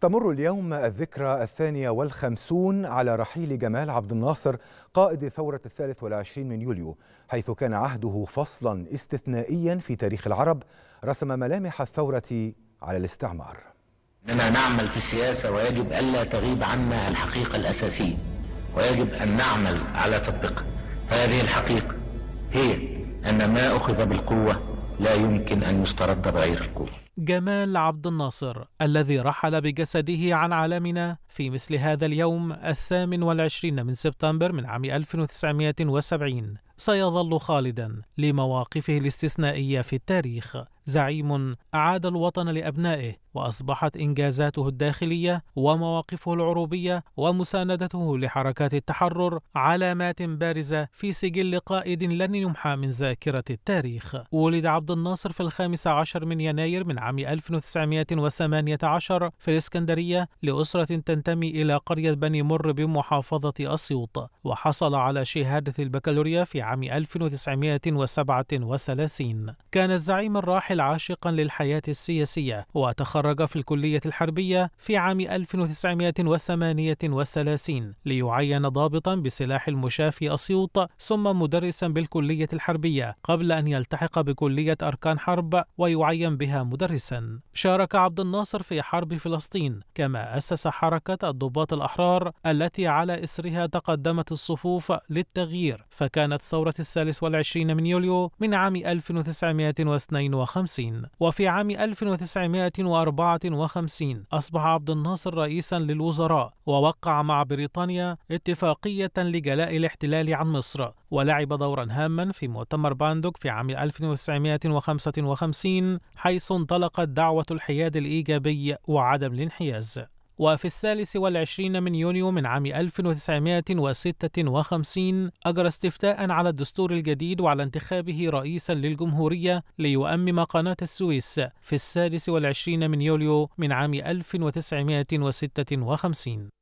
تمر اليوم الذكرى الثانية والخمسون على رحيل جمال عبد الناصر قائد ثورة الثالث والعشرين من يوليو حيث كان عهده فصلا استثنائيا في تاريخ العرب رسم ملامح الثورة على الاستعمار إننا نعمل في السياسة ويجب ألا تغيب عنا الحقيقة الأساسية ويجب أن نعمل على تطبيقها هذه الحقيقة هي أن ما أخذ بالقوة لا يمكن أن يسترد بغير القوة جمال عبد الناصر الذي رحل بجسده عن عالمنا في مثل هذا اليوم الثامن والعشرين من سبتمبر من عام 1970 سيظل خالدا لمواقفه الاستثنائية في التاريخ زعيم أعاد الوطن لأبنائه وأصبحت إنجازاته الداخلية ومواقفه العروبية ومساندته لحركات التحرر علامات بارزة في سجل قائد لن يمحى من ذاكرة التاريخ ولد عبد الناصر في الخامس عشر من يناير من عام 1918 في الإسكندرية لأسرة تنتمي إلى قرية بني مر بمحافظة أسيوط وحصل على شهادة البكالوريا في عام 1937 كان الزعيم الراحل عاشقا للحياة السياسية وتخرج في الكلية الحربية في عام 1938 ليعين ضابطا بسلاح المشاة في أسيوط ثم مدرسا بالكلية الحربية قبل أن يلتحق بكلية أركان حرب ويعين بها مدرسا شرسا شارك عبد الناصر في حرب فلسطين كما أسس حركة الضباط الأحرار التي على إسرها تقدمت الصفوف للتغيير فكانت ثورة الثالث والعشرين من يوليو من عام 1952 وفي عام 1954 أصبح عبد الناصر رئيسا للوزراء ووقع مع بريطانيا اتفاقية لجلاء الاحتلال عن مصر ولعب دورا هاما في مؤتمر باندوك في عام 1955 حيث انطلقت دعوة الحياد الإيجابي وعدم الانحياز وفي الثالث والعشرين من يونيو من عام 1956 أجرى استفتاء على الدستور الجديد وعلى انتخابه رئيسا للجمهورية ليؤمم قناة السويس في الثالث والعشرين من يوليو من عام 1956